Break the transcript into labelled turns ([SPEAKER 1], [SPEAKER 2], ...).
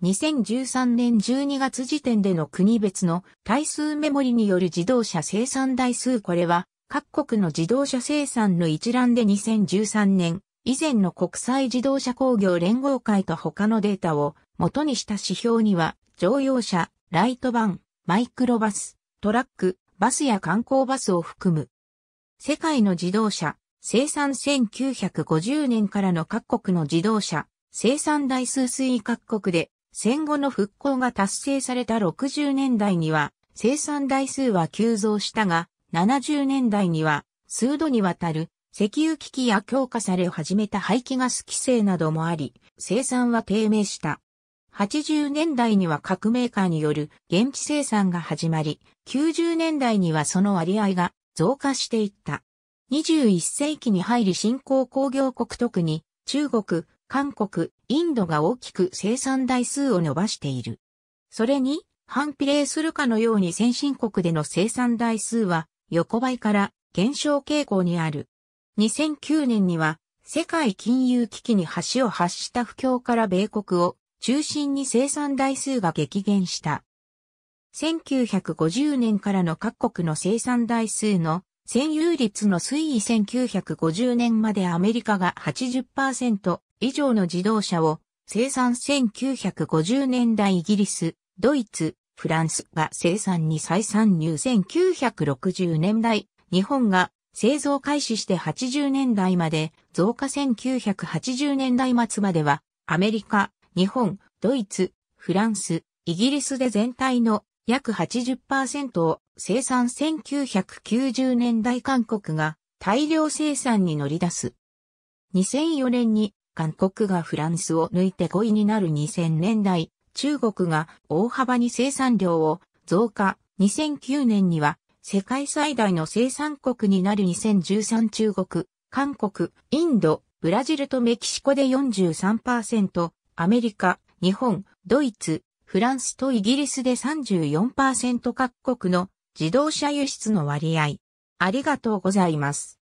[SPEAKER 1] 2013年12月時点での国別の対数メモリによる自動車生産台数これは各国の自動車生産の一覧で2013年以前の国際自動車工業連合会と他のデータを元にした指標には乗用車、ライトバン、マイクロバス、トラック、バスや観光バスを含む世界の自動車生産1950年からの各国の自動車生産台数推移各国で戦後の復興が達成された60年代には生産台数は急増したが、70年代には数度にわたる石油危機や強化され始めた排気ガス規制などもあり、生産は低迷した。80年代には各メーカーによる現地生産が始まり、90年代にはその割合が増加していった。21世紀に入り新興工業国特に中国、韓国、インドが大きく生産台数を伸ばしている。それに、反比例するかのように先進国での生産台数は横ばいから減少傾向にある。2009年には世界金融危機に橋を発した不況から米国を中心に生産台数が激減した。1950年からの各国の生産台数の占有率の推移1950年までアメリカが80%、以上の自動車を生産1950年代イギリス、ドイツ、フランスが生産に再参入1960年代、日本が製造開始して80年代まで、増加1980年代末までは、アメリカ、日本、ドイツ、フランス、イギリスで全体の約80%を生産1990年代韓国が大量生産に乗り出す。2004年に韓国がフランスを抜いて5位になる2000年代、中国が大幅に生産量を増加、2009年には世界最大の生産国になる2013中国、韓国、インド、ブラジルとメキシコで43%、アメリカ、日本、ドイツ、フランスとイギリスで34%各国の自動車輸出の割合。ありがとうございます。